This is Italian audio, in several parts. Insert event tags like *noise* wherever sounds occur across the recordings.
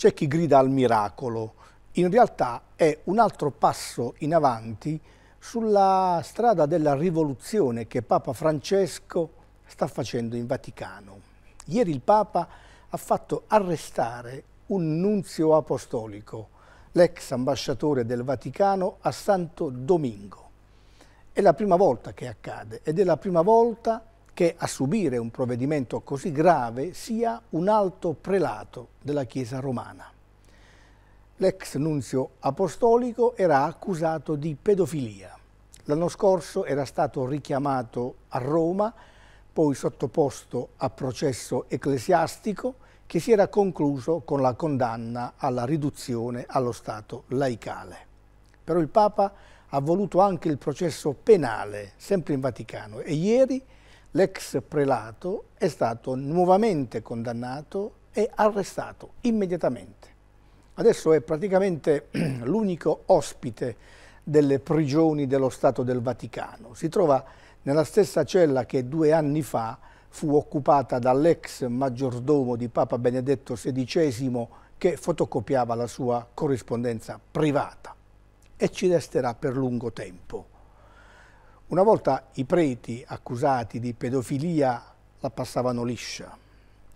C'è chi grida al miracolo, in realtà è un altro passo in avanti sulla strada della rivoluzione che Papa Francesco sta facendo in Vaticano. Ieri il Papa ha fatto arrestare un nunzio apostolico, l'ex ambasciatore del Vaticano a Santo Domingo. È la prima volta che accade ed è la prima volta che che a subire un provvedimento così grave sia un alto prelato della Chiesa romana. L'ex nunzio apostolico era accusato di pedofilia. L'anno scorso era stato richiamato a Roma, poi sottoposto a processo ecclesiastico che si era concluso con la condanna alla riduzione allo Stato laicale. Però il Papa ha voluto anche il processo penale, sempre in Vaticano, e ieri l'ex prelato è stato nuovamente condannato e arrestato immediatamente. Adesso è praticamente *clears throat* l'unico ospite delle prigioni dello Stato del Vaticano. Si trova nella stessa cella che due anni fa fu occupata dall'ex maggiordomo di Papa Benedetto XVI che fotocopiava la sua corrispondenza privata e ci resterà per lungo tempo. Una volta i preti accusati di pedofilia la passavano liscia.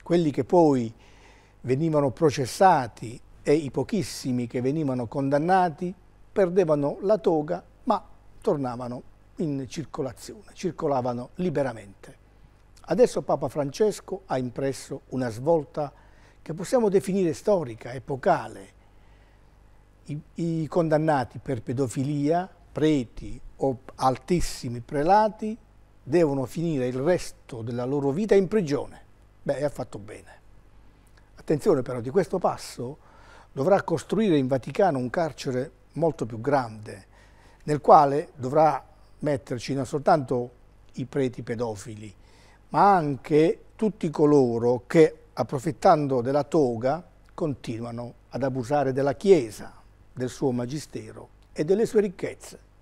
Quelli che poi venivano processati e i pochissimi che venivano condannati perdevano la toga ma tornavano in circolazione, circolavano liberamente. Adesso Papa Francesco ha impresso una svolta che possiamo definire storica, epocale. I, i condannati per pedofilia, preti o altissimi prelati devono finire il resto della loro vita in prigione. Beh, ha fatto bene. Attenzione però, di questo passo dovrà costruire in Vaticano un carcere molto più grande, nel quale dovrà metterci non soltanto i preti pedofili, ma anche tutti coloro che, approfittando della toga, continuano ad abusare della Chiesa, del suo magistero e delle sue ricchezze.